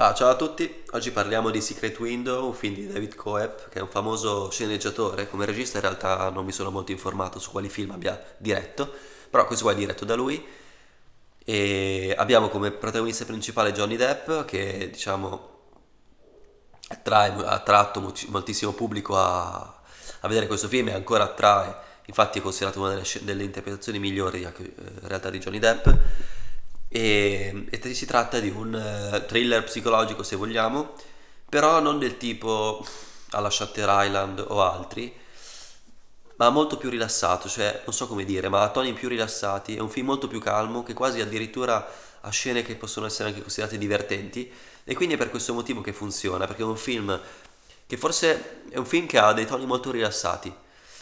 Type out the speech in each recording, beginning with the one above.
Ah, ciao a tutti, oggi parliamo di Secret Window, un film di David Coep, che è un famoso sceneggiatore, come regista in realtà non mi sono molto informato su quali film abbia diretto, però questo qua è diretto da lui e abbiamo come protagonista principale Johnny Depp che diciamo attrae, ha attratto moltissimo pubblico a, a, vedere questo film e ancora attrae, infatti è considerato una delle, delle interpretazioni migliori eh, eh, in realtà di Johnny Depp e, e si tratta di un eh, thriller psicologico se vogliamo, però non del tipo alla Shutter Island o altri, ma molto più rilassato, cioè non so come dire, ma a toni più rilassati, è un film molto più calmo che quasi addirittura ha scene che possono essere anche considerate divertenti e quindi è per questo motivo che funziona, perché è un film che forse è un film che ha dei toni molto rilassati,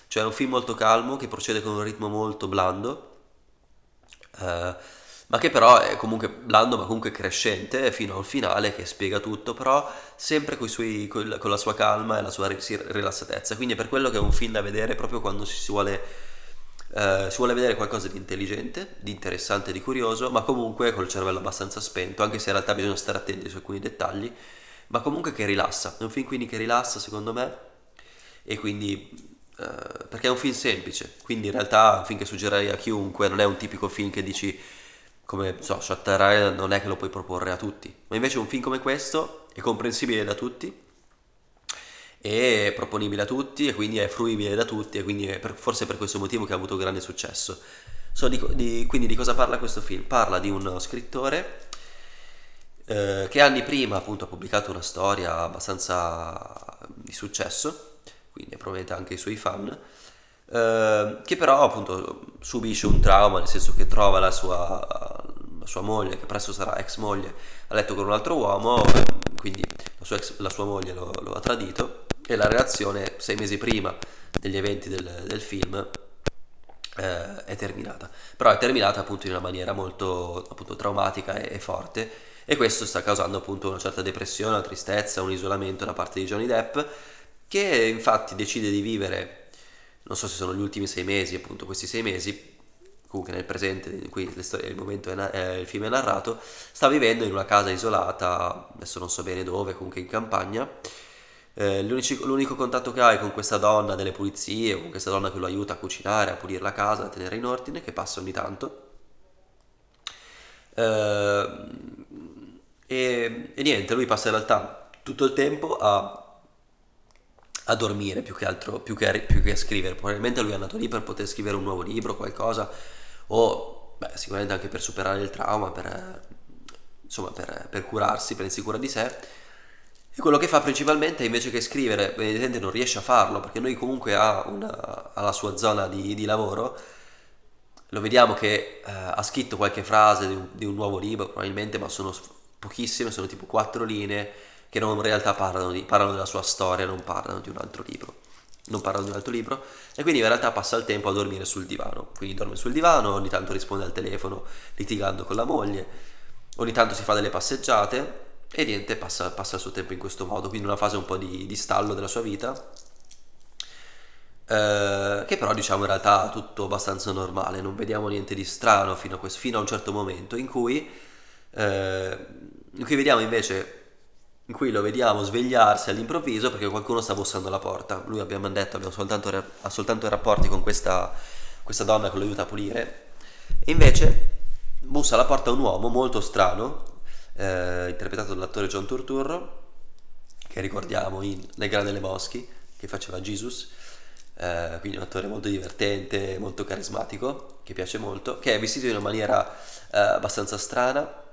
cioè è un film molto calmo che procede con un ritmo molto blando. Eh, ma che però è comunque blando ma comunque crescente fino al finale che spiega tutto però sempre suoi, col, con la sua calma e la sua rilassatezza quindi è per quello che è un film da vedere proprio quando si, si vuole eh, si vuole vedere qualcosa di intelligente, di interessante, di curioso, ma comunque col cervello abbastanza spento, anche se in realtà bisogna stare attenti su alcuni dettagli, ma comunque che rilassa. È un film quindi che rilassa, secondo me, e quindi Uh, perché è un film semplice, quindi in realtà è un film che suggerirei a chiunque, non è un tipico film che dici come so, Shutter Island non è che lo puoi proporre a tutti, ma invece un film come questo è comprensibile da tutti, è proponibile a tutti e quindi è fruibile da tutti e quindi è per, forse per questo motivo che ha avuto grande successo. So, di, di, quindi di cosa parla questo film? Parla di uno scrittore eh, che anni prima appunto ha pubblicato una storia abbastanza di successo, quindi probabilmente anche i suoi fan, eh, che però appunto subisce un trauma, nel senso che trova la sua sua moglie, che presto sarà ex moglie, ha letto con un altro uomo, quindi la sua, ex, la sua moglie lo, lo, ha tradito e la relazione sei mesi prima degli eventi del, del film eh, è terminata. Però è terminata appunto in una maniera molto appunto, traumatica e, e forte e questo sta causando appunto una certa depressione, una tristezza, un isolamento da parte di Johnny Depp che infatti decide di vivere, non so se sono gli ultimi sei mesi, appunto questi sei mesi, comunque nel presente, in cui storie, il, momento è, eh, il film è narrato, sta vivendo in una casa isolata, adesso non so bene dove, comunque in campagna. Eh, l'unico, l'unico, contatto che ha è con questa donna delle pulizie, con questa donna che lo aiuta a cucinare, a pulire la casa, a tenere in ordine, che passa ogni tanto. Eh, e, e niente, lui passa in realtà tutto il tempo a a dormire più che altro, più che, più che a scrivere. Probabilmente lui è andato lì per poter scrivere un nuovo libro, qualcosa, o beh, sicuramente anche per superare il trauma, per, insomma, per, per curarsi, prendersi cura di sé. E quello che fa principalmente invece che scrivere, evidentemente non riesce a farlo, perché noi comunque ha, una, ha la sua zona di, di, lavoro, lo vediamo che eh, ha scritto qualche frase di un, di un nuovo libro probabilmente, ma sono pochissime, sono tipo quattro linee che non, in realtà parlano, di, parlano della sua storia, non parlano di un altro libro non parla di un altro libro, e quindi in realtà passa il tempo a dormire sul divano. Quindi dorme sul divano, ogni tanto risponde al telefono litigando con la moglie, ogni tanto si fa delle passeggiate e niente, passa, passa il suo tempo in questo modo. Quindi una fase un po' di, di stallo della sua vita, eh, che però diciamo in realtà è tutto abbastanza normale, non vediamo niente di strano fino a, questo, fino a un certo momento in cui, eh, in cui vediamo invece in cui lo vediamo svegliarsi all'improvviso perché qualcuno sta bussando alla porta. Lui abbiamo detto abbiamo soltanto, ha soltanto rapporti con questa, questa donna che lo aiuta a pulire. E invece bussa alla porta un uomo molto strano, eh, interpretato dall'attore John Turturro, che ricordiamo in Nel Grande delle Moschi, che faceva Jesus. Eh, quindi un attore molto divertente, molto carismatico, che piace molto, che è vestito in una maniera eh, abbastanza strana,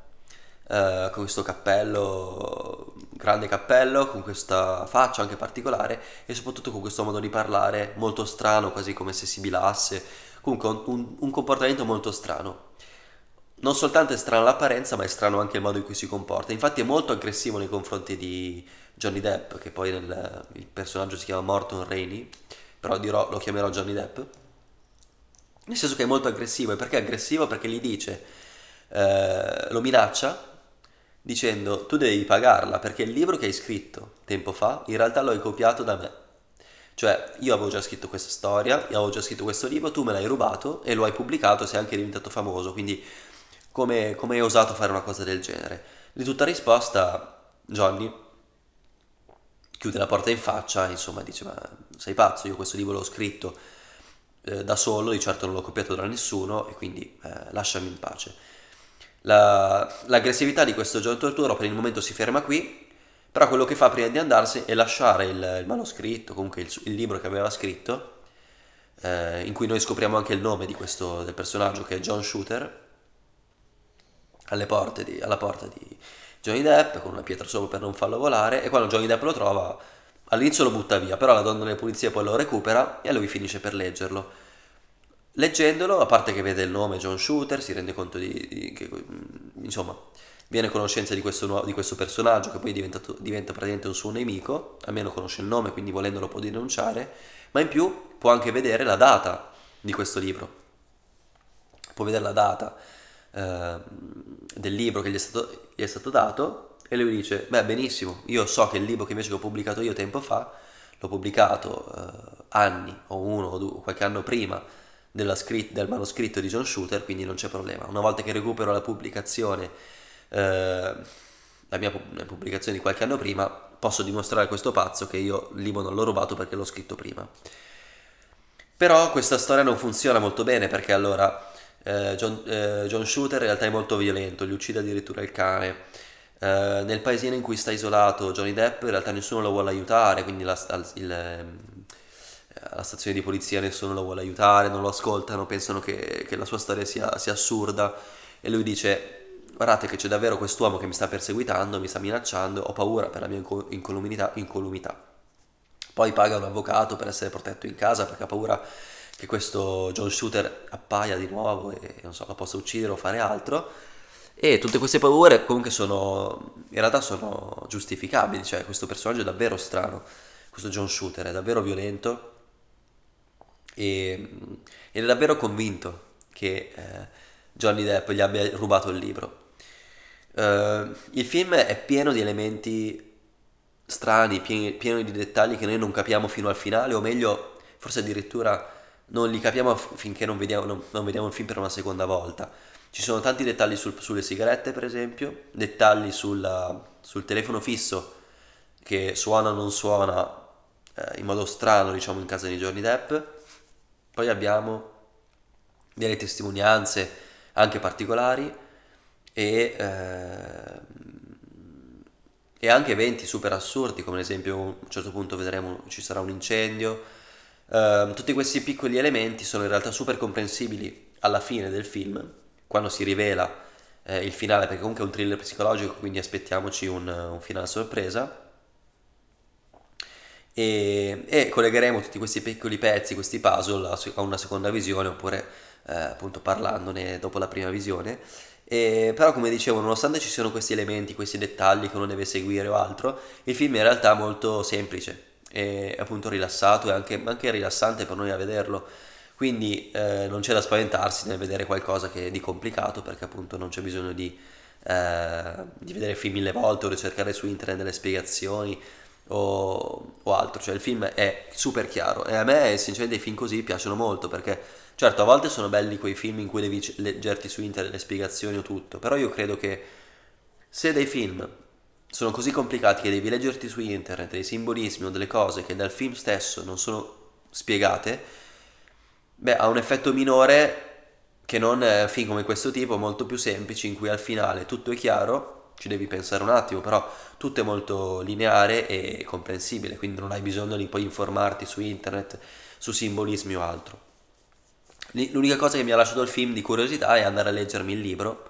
eh, con questo cappello, grande cappello, con questa faccia anche particolare e soprattutto con questo modo di parlare molto strano, quasi come se sibilasse, comunque un, un comportamento molto strano. Non soltanto è strana l'apparenza, ma è strano anche il modo in cui si comporta. Infatti è molto aggressivo nei confronti di Johnny Depp, che poi nel, il personaggio si chiama Morton Rainey, però dirò, lo chiamerò Johnny Depp. Nel senso che è molto aggressivo. E perché è aggressivo? Perché gli dice, eh, lo minaccia dicendo tu devi pagarla perché il libro che hai scritto tempo fa in realtà l'hai copiato da me. Cioè io avevo già scritto questa storia, io avevo già scritto questo libro, tu me l'hai rubato e lo hai pubblicato, sei anche diventato famoso, quindi come, come hai osato fare una cosa del genere? Di tutta risposta Johnny chiude la porta in faccia, insomma dice ma sei pazzo, io questo libro l'ho scritto eh, da solo, di certo non l'ho copiato da nessuno e quindi eh, lasciami in pace. La, l'aggressività di questo John Torturo per il momento si ferma qui, però quello che fa prima di andarsi è lasciare il, il manoscritto, comunque il, il, libro che aveva scritto, eh, in cui noi scopriamo anche il nome questo, del personaggio che è John Shooter, porte di, alla porta di Johnny Depp con una pietra sopra per non farlo volare e quando Johnny Depp lo trova all'inizio lo butta via, però la donna delle pulizie poi lo recupera e lui finisce per leggerlo. Leggendolo, a parte che vede il nome John Shooter, si rende conto di, di che, mm, insomma, viene a conoscenza di questo, nuovo, di questo personaggio che poi diventa, diventa praticamente un suo nemico, almeno conosce il nome, quindi volendolo può denunciare, ma in più può anche vedere la data di questo libro. Può vedere la data eh, del libro che gli è, stato, gli è stato dato e lui dice, beh benissimo, io so che il libro che invece ho pubblicato io tempo fa, l'ho pubblicato eh, anni o uno o due, qualche anno prima, scritta, del manoscritto di John Shooter, quindi non c'è problema. Una volta che recupero la pubblicazione, eh, la mia pubblicazione di qualche anno prima, posso dimostrare a questo pazzo che io il libro non l'ho rubato perché l'ho scritto prima. Però questa storia non funziona molto bene perché allora eh, John, eh, John Shooter in realtà è molto violento, gli uccide addirittura il cane. Uh, nel paesino in cui sta isolato Johnny Depp in realtà nessuno lo vuole aiutare, quindi la, il, ehm, alla stazione di polizia nessuno lo vuole aiutare, non lo ascoltano, pensano che, che la sua storia sia, sia assurda e lui dice guardate che c'è davvero quest'uomo che mi sta perseguitando, mi sta minacciando, ho paura per la mia incolumità, incolumità. Poi paga un avvocato per essere protetto in casa perché ha paura che questo John Shooter appaia di nuovo e non so, lo possa uccidere o fare altro. E tutte queste paure comunque sono, in realtà sono giustificabili, cioè questo personaggio è davvero strano, questo John Shooter è davvero violento e, è mm, davvero convinto che eh, Johnny Depp gli abbia rubato il libro. Uh, il film è pieno di elementi strani, pieni, pieno di dettagli che noi non capiamo fino al finale, o meglio, forse addirittura non li capiamo finché non vediamo, non, non vediamo il film per una seconda volta. Ci sono tanti dettagli sul, sulle sigarette, per esempio, dettagli sulla, sul telefono fisso che suona o non suona eh, in modo strano, diciamo, in casa di Johnny Depp. Poi abbiamo delle testimonianze anche particolari e, eh, e anche eventi super assurdi, come ad esempio a un certo punto vedremo ci sarà un incendio. Eh, tutti questi piccoli elementi sono in realtà super comprensibili alla fine del film, quando si rivela eh, il finale, perché comunque è un thriller psicologico, quindi aspettiamoci un, un finale sorpresa e, e, collegheremo tutti questi piccoli pezzi, questi puzzle a, una seconda visione oppure eh, appunto parlandone dopo la prima visione. E, però come dicevo, nonostante ci siano questi elementi, questi dettagli che uno deve seguire o altro, il film è in realtà molto semplice, è appunto rilassato e anche, anche rilassante per noi a vederlo quindi eh, non c'è da spaventarsi nel vedere qualcosa che è di complicato perché appunto non c'è bisogno di, eh, di vedere film mille volte o di cercare su internet delle spiegazioni o, o, altro, cioè il film è super chiaro e a me sinceramente i film così piacciono molto perché certo a volte sono belli quei film in cui devi leggerti su internet le spiegazioni o tutto, però io credo che se dei film sono così complicati che devi leggerti su internet dei simbolismi o delle cose che dal film stesso non sono spiegate, beh ha un effetto minore che non eh, film come questo tipo, molto più semplici in cui al finale tutto è chiaro ci devi pensare un attimo, però tutto è molto lineare e comprensibile, quindi non hai bisogno di poi informarti su internet, su simbolismi o altro. L'unica cosa che mi ha lasciato il film di curiosità è andare a leggermi il libro.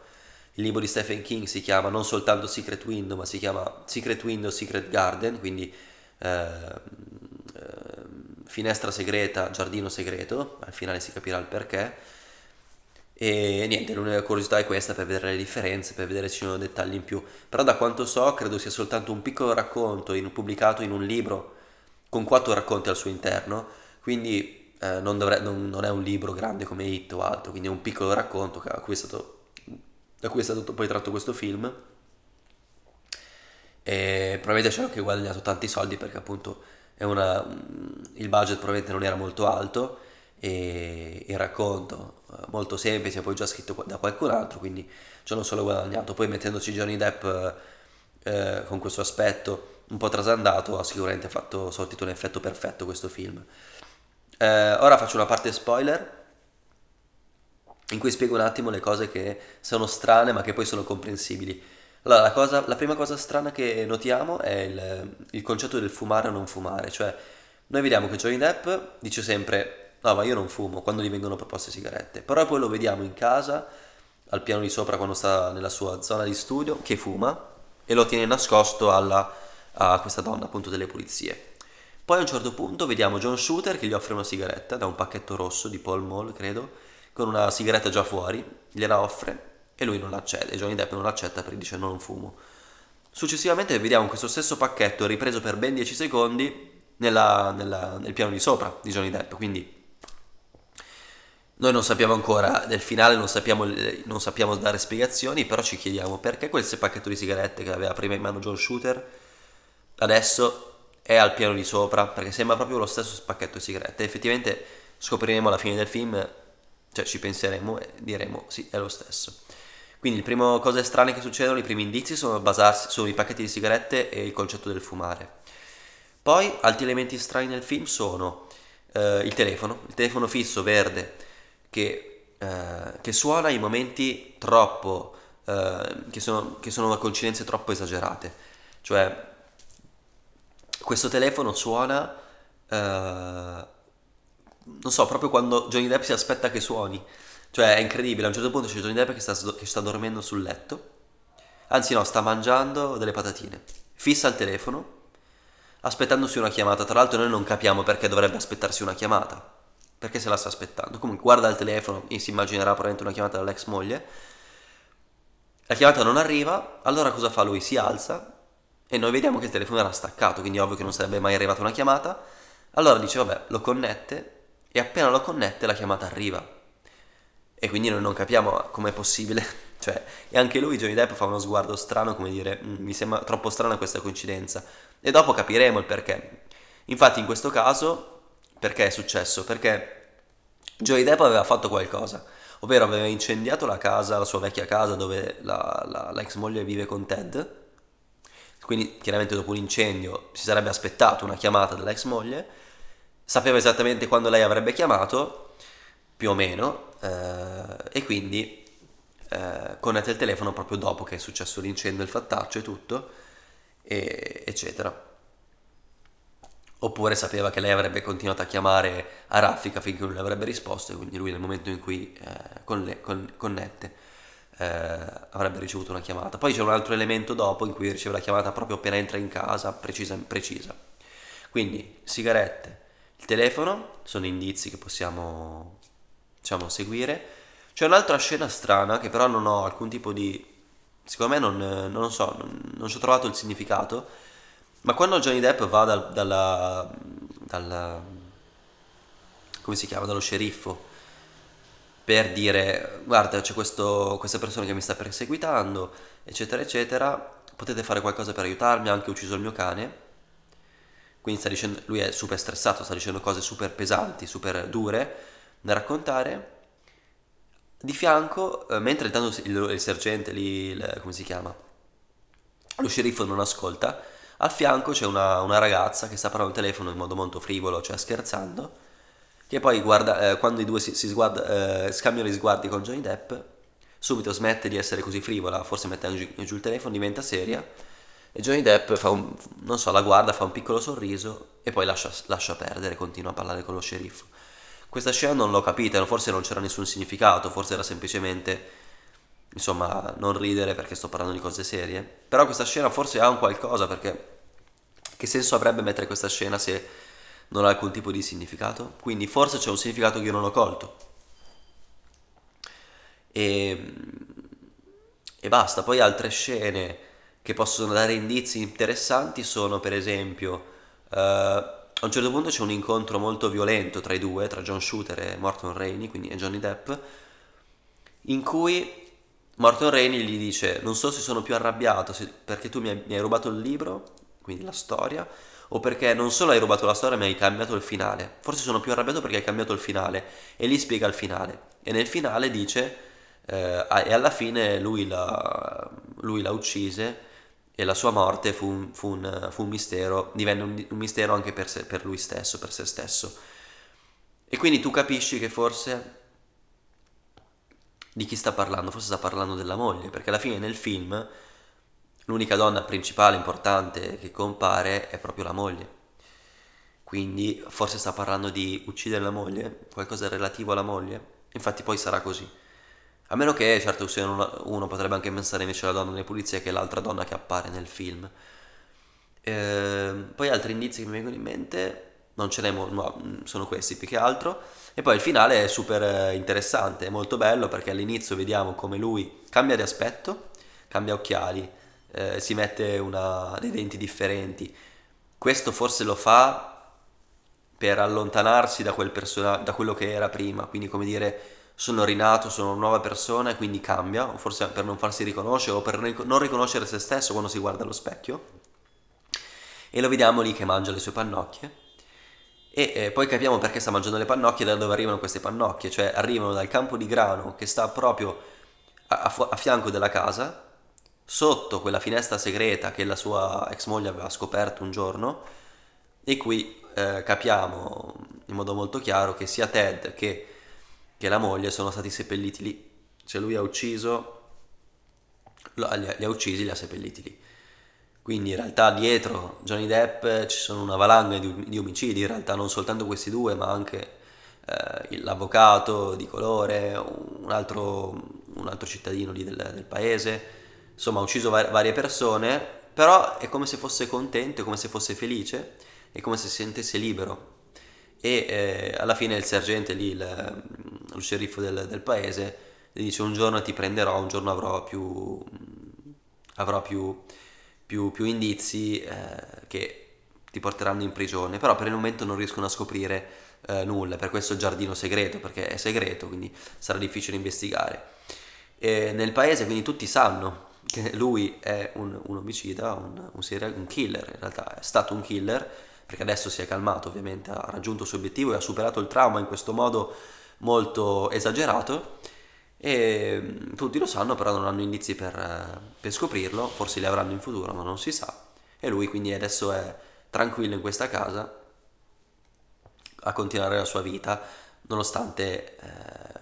Il libro di Stephen King si chiama non soltanto Secret Window, ma si chiama Secret Window, Secret Garden, quindi eh, finestra segreta, giardino segreto, al finale si capirà il perché e niente, l'unica curiosità è questa per vedere le differenze, per vedere se ci sono dettagli in più. Però da quanto so, credo sia soltanto un piccolo racconto in, pubblicato in un libro con quattro racconti al suo interno, quindi eh, non, dovre- non, non, è un libro grande come Hit o altro, quindi è un piccolo racconto a cui è stato, da cui è stato poi tratto questo film. E probabilmente ci hanno anche guadagnato tanti soldi perché appunto una, il budget probabilmente non era molto alto e il racconto eh, molto semplice, poi già scritto da qualcun altro, quindi ci hanno solo guadagnato. Poi mettendoci Johnny Depp eh, eh, con questo aspetto un po' trasandato, ha sicuramente fatto, sortito un effetto perfetto questo film. Eh, ora faccio una parte spoiler in cui spiego un attimo le cose che sono strane ma che poi sono comprensibili. Allora, la, cosa, la prima cosa strana che notiamo è il, il concetto del fumare o non fumare, cioè noi vediamo che Johnny Depp dice sempre no ma io non fumo, quando gli vengono proposte sigarette, però poi lo vediamo in casa, al piano di sopra quando sta nella sua zona di studio, che fuma e lo tiene nascosto alla, a questa donna appunto delle pulizie. Poi a un certo punto vediamo John Shooter che gli offre una sigaretta da un pacchetto rosso di Paul Mall, credo, con una sigaretta già fuori, gliela offre e lui non l'accetta, Johnny Depp non l'accetta perché dice no, non fumo. Successivamente vediamo questo stesso pacchetto ripreso per ben 10 secondi nella, nella, nel piano di sopra di Johnny Depp, quindi noi non sappiamo ancora del finale, non sappiamo, non sappiamo, dare spiegazioni, però ci chiediamo perché quel pacchetto di sigarette che aveva prima in mano John Shooter adesso è al piano di sopra, perché sembra proprio lo stesso pacchetto di sigarette. Effettivamente scopriremo alla fine del film, cioè ci penseremo e diremo sì, è lo stesso. Quindi le prime cose strane che succedono, i primi indizi sono basarsi sui pacchetti di sigarette e il concetto del fumare. Poi altri elementi strani nel film sono eh, il telefono, il telefono fisso verde che, eh, che suona in momenti troppo, eh, che, sono, che sono coincidenze troppo esagerate. Cioè, questo telefono suona, eh, non so, proprio quando Johnny Depp si aspetta che suoni. Cioè, è incredibile, a un certo punto c'è Johnny Depp che sta, che sta dormendo sul letto, anzi no, sta mangiando delle patatine, fissa il telefono, aspettandosi una chiamata. Tra l'altro noi non capiamo perché dovrebbe aspettarsi una chiamata perché se la sta aspettando. Comunque guarda il telefono e si immaginerà probabilmente una chiamata dall'ex moglie. La chiamata non arriva, allora cosa fa lui? Si alza e noi vediamo che il telefono era staccato, quindi ovvio che non sarebbe mai arrivata una chiamata. Allora dice vabbè, lo connette e appena lo connette la chiamata arriva. E quindi noi non capiamo com'è possibile. cioè, e anche lui, Johnny Depp, fa uno sguardo strano, come dire, mm, mi sembra troppo strana questa coincidenza. E dopo capiremo il perché. Infatti in questo caso perché è successo? Perché Joey Depp aveva fatto qualcosa, ovvero aveva incendiato la casa, la sua vecchia casa dove la, la, l'ex moglie vive con Ted. Quindi chiaramente dopo l'incendio si sarebbe aspettato una chiamata dell'ex moglie, sapeva esattamente quando lei avrebbe chiamato, più o meno, eh, e quindi eh, connette il telefono proprio dopo che è successo l'incendio, il fattaccio e tutto, e, eccetera oppure sapeva che lei avrebbe continuato a chiamare a Raffica finché non le avrebbe risposto e quindi lui nel momento in cui eh, con le, con, connette eh, avrebbe ricevuto una chiamata. Poi c'è un altro elemento dopo in cui riceve la chiamata proprio appena entra in casa, precisa. precisa. Quindi sigarette, il telefono, sono indizi che possiamo diciamo, seguire. C'è un'altra scena strana che però non ho alcun tipo di... secondo me non, non so, non, non ci ho trovato il significato ma quando Johnny Depp va dal, dalla, dalla, come si chiama? Dallo sceriffo per dire guarda c'è questo, questa persona che mi sta perseguitando, eccetera, eccetera, potete fare qualcosa per aiutarmi, ha anche ucciso il mio cane. Quindi sta dicendo, lui è super stressato, sta dicendo cose super pesanti, super dure da raccontare. Di fianco, eh, mentre intanto il, il sergente lì, il, come si chiama? Lo sceriffo non ascolta, al fianco c'è una, una, ragazza che sta parlando al telefono in modo molto frivolo, cioè scherzando, che poi guarda, eh, quando i due si, si sguarda, eh, scambiano gli sguardi con Johnny Depp, subito smette di essere così frivola, forse mette anche giù il telefono, diventa seria, e Johnny Depp fa un, non so, la guarda, fa un piccolo sorriso e poi lascia, lascia perdere, continua a parlare con lo sceriffo. Questa scena non l'ho capita, forse non c'era nessun significato, forse era semplicemente insomma, non ridere perché sto parlando di cose serie. Però questa scena forse ha un qualcosa perché che senso avrebbe mettere questa scena se non ha alcun tipo di significato? Quindi forse c'è un significato che io non ho colto. E, ehm, e basta. Poi altre scene che possono dare indizi interessanti sono per esempio... Uh, a un certo punto c'è un incontro molto violento tra i due, tra John Shooter e Morton Rainey, quindi e Johnny Depp, in cui Morton Rainey gli dice non so se sono più arrabbiato se, perché tu mi hai, mi hai, rubato il libro quindi la storia, o perché non solo hai rubato la storia ma hai cambiato il finale. Forse sono più arrabbiato perché hai cambiato il finale e lì spiega il finale. E nel finale dice, eh, e alla fine lui la, lui la, uccise e la sua morte fu un, fu un, fu un mistero, divenne un, un mistero anche per, se, per lui stesso, per se stesso. E quindi tu capisci che forse di chi sta parlando, forse sta parlando della moglie, perché alla fine nel film l'unica donna principale importante che compare è proprio la moglie. Quindi forse sta parlando di uccidere la moglie, qualcosa relativo alla moglie. Infatti poi sarà così. A meno che, certo, uno, potrebbe anche pensare invece alla donna delle pulizie che è l'altra donna che appare nel film. Eh, poi altri indizi che mi vengono in mente, non ce ne sono, sono questi più che altro. E poi il finale è super eh, interessante, è molto bello perché all'inizio vediamo come lui cambia di aspetto, cambia occhiali, eh, si mette una, dei denti differenti. Questo forse lo fa per allontanarsi da, quel persona- da quello che era prima, quindi come dire sono rinato, sono una nuova persona e quindi cambia, forse per non farsi riconoscere o per non riconoscere se stesso quando si guarda allo specchio. E lo vediamo lì che mangia le sue pannocchie. E eh, poi capiamo perché sta mangiando le pannocchie e da dove arrivano queste pannocchie, cioè arrivano dal campo di grano che sta proprio a, a, fu- a fianco della casa sotto quella finestra segreta che la sua ex moglie aveva scoperto un giorno e qui eh, capiamo in modo molto chiaro che sia Ted che, che, la moglie sono stati seppelliti lì cioè lui ha ucciso lo, li, ha, li ha uccisi li ha seppelliti lì quindi in realtà dietro Johnny Depp ci sono una valanga di, di omicidi in realtà non soltanto questi due ma anche eh, l'avvocato di colore un altro, un altro cittadino del, del paese insomma ha ucciso var- varie persone, però è come se fosse contento, è come se fosse felice, è come se si sentisse libero. E eh, alla fine il sergente lì, il, mm, lo sceriffo del, del, paese, gli dice un giorno ti prenderò, un giorno avrò più, mm, avrò più, più, più indizi eh, che ti porteranno in prigione, però per il momento non riescono a scoprire eh, nulla, per questo il giardino segreto, perché è segreto, quindi sarà difficile investigare. E nel paese quindi tutti sanno che lui è un, un omicida, un, un, serial, un killer in realtà, è stato un killer perché adesso si è calmato ovviamente, ha raggiunto il suo obiettivo e ha superato il trauma in questo modo molto esagerato e mm, tutti lo sanno però non hanno indizi per, eh, per scoprirlo, forse li avranno in futuro ma non si sa e lui quindi adesso è tranquillo in questa casa a continuare la sua vita nonostante eh,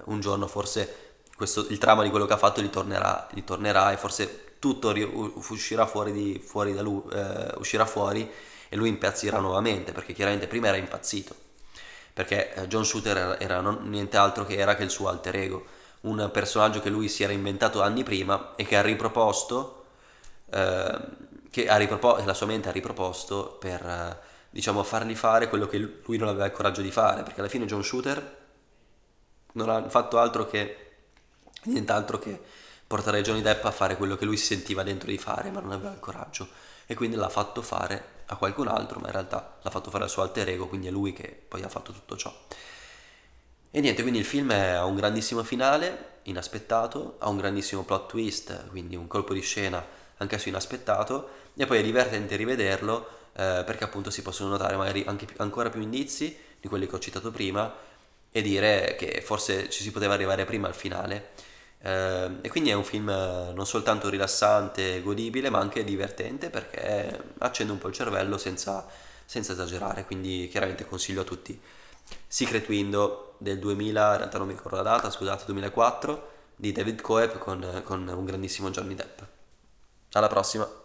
un giorno forse questo, il trama di quello che ha fatto ritornerà, ritornerà e forse tutto ri- uscirà fuori, di, fuori da lui, eh, uscirà fuori e lui impazzirà nuovamente, perché chiaramente prima era impazzito, perché eh, John Shooter era, era non, niente altro che, era che il suo alter ego, un personaggio che lui si era inventato anni prima e che ha riproposto, eh, che ha ripropo- la sua mente ha riproposto per... Eh, diciamo, fargli fare quello che lui non aveva il coraggio di fare, perché alla fine John Shooter non ha fatto altro che nient'altro che portare Johnny Depp a fare quello che lui si sentiva dentro di fare, ma non aveva il coraggio. E quindi l'ha fatto fare a qualcun altro, ma in realtà l'ha fatto fare al suo alter ego, quindi è lui che poi ha fatto tutto ciò. E niente, quindi il film ha un grandissimo finale, inaspettato, ha un grandissimo plot twist, quindi un colpo di scena anch'esso inaspettato, e poi è divertente rivederlo eh, perché appunto si possono notare magari anche, ancora più indizi di quelli che ho citato prima e dire che forse ci si poteva arrivare prima al finale eh, e quindi è un film eh, non soltanto rilassante, godibile, ma anche divertente perché accende un po' il cervello senza, senza esagerare, quindi chiaramente consiglio a tutti. Secret Window del 2000, in realtà non mi ricordo la data, scusate, 2004, di David Coep con, con un grandissimo Johnny Depp. Alla prossima!